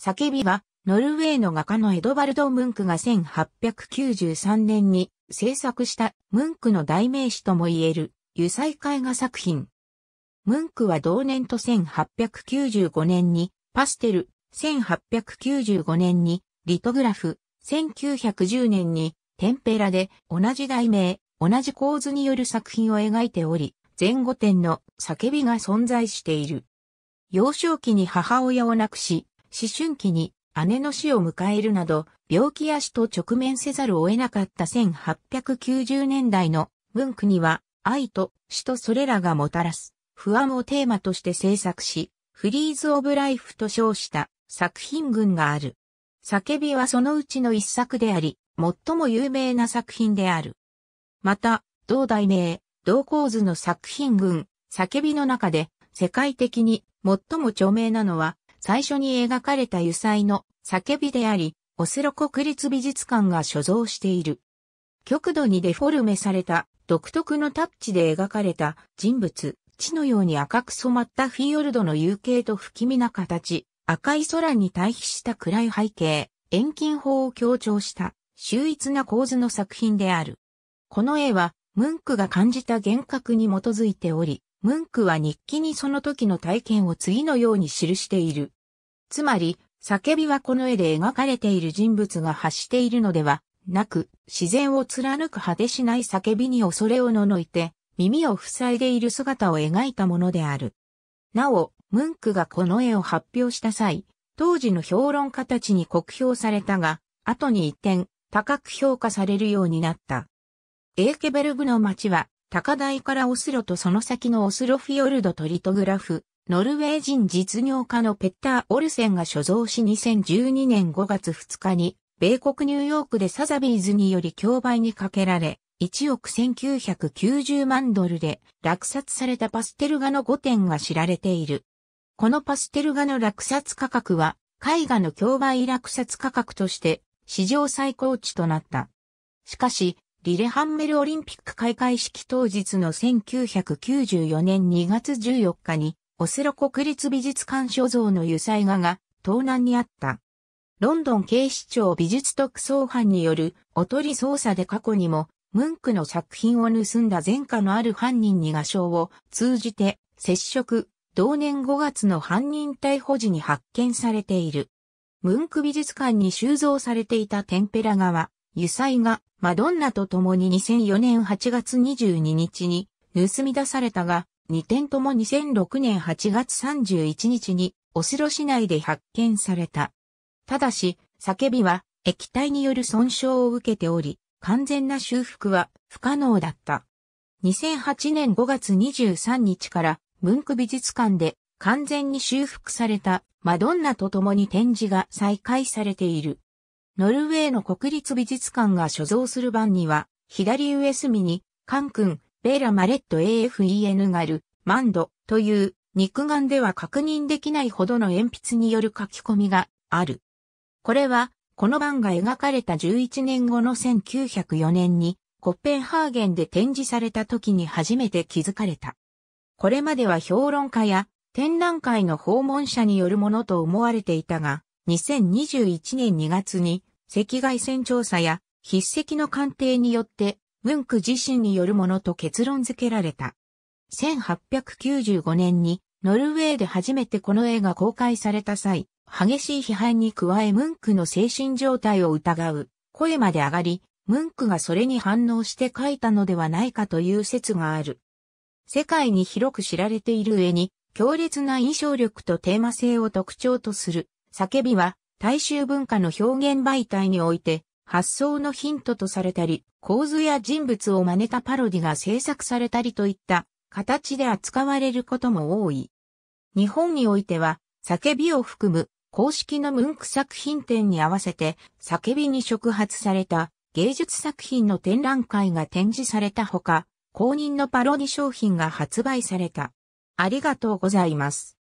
叫びは、ノルウェーの画家のエドバルド・ムンクが1893年に制作したムンクの代名詞とも言える油彩絵画作品。ムンクは同年と1895年にパステル、1895年にリトグラフ、1910年にテンペラで同じ題名、同じ構図による作品を描いており、前後点の叫びが存在している。幼少期に母親を亡くし、思春期に姉の死を迎えるなど、病気や死と直面せざるを得なかった1890年代の文句には、愛と死とそれらがもたらす不安をテーマとして制作し、フリーズ・オブ・ライフと称した作品群がある。叫びはそのうちの一作であり、最も有名な作品である。また、同題名、同構図の作品群、叫びの中で、世界的に最も著名なのは、最初に描かれた油彩の叫びであり、オスロ国立美術館が所蔵している。極度にデフォルメされた独特のタッチで描かれた人物、地のように赤く染まったフィヨルドの夕景と不気味な形、赤い空に対比した暗い背景、遠近法を強調した秀逸な構図の作品である。この絵は、ムンクが感じた幻覚に基づいており、ムンクは日記にその時の体験を次のように記している。つまり、叫びはこの絵で描かれている人物が発しているのではなく、自然を貫く果てしない叫びに恐れをののいて、耳を塞いでいる姿を描いたものである。なお、ムンクがこの絵を発表した際、当時の評論家たちに酷評されたが、後に一転、高く評価されるようになった。エーケベルグの街は、高台からオスロとその先のオスロフィヨルドトリトグラフ、ノルウェー人実業家のペッター・オルセンが所蔵し2012年5月2日に、米国ニューヨークでサザビーズにより競売にかけられ、1億1990万ドルで落札されたパステル画の5点が知られている。このパステル画の落札価格は、絵画の競売落札価格として、史上最高値となった。しかし、リレハンメルオリンピック開会式当日の1994年2月14日に、オスロ国立美術館所蔵の油彩画が盗難にあった。ロンドン警視庁美術特捜班によるおとり捜査で過去にも、ムンクの作品を盗んだ前科のある犯人に画商を通じて接触、同年5月の犯人逮捕時に発見されている。ムンク美術館に収蔵されていたテンペラ画は、油彩がマドンナと共に2004年8月22日に盗み出されたが、2点とも2006年8月31日にオスロ市内で発見された。ただし、叫びは液体による損傷を受けており、完全な修復は不可能だった。2008年5月23日から文句美術館で完全に修復されたマドンナと共に展示が再開されている。ノルウェーの国立美術館が所蔵する版には、左上隅に、カン君、ベーラ・マレット AFEN ガル、マンドという肉眼では確認できないほどの鉛筆による書き込みがある。これは、この版が描かれた11年後の1904年に、コッペンハーゲンで展示された時に初めて気づかれた。これまでは評論家や展覧会の訪問者によるものと思われていたが、2021年2月に赤外線調査や筆跡の鑑定によって、文句自身によるものと結論付けられた。1895年にノルウェーで初めてこの絵が公開された際、激しい批判に加えムンクの精神状態を疑う声まで上がり、ムンクがそれに反応して描いたのではないかという説がある。世界に広く知られている上に、強烈な印象力とテーマ性を特徴とする、叫びは大衆文化の表現媒体において発想のヒントとされたり、構図や人物を真似たパロディが制作されたりといった形で扱われることも多い。日本においては、叫びを含む公式の文句作品展に合わせて、叫びに触発された芸術作品の展覧会が展示されたほか、公認のパロディ商品が発売された。ありがとうございます。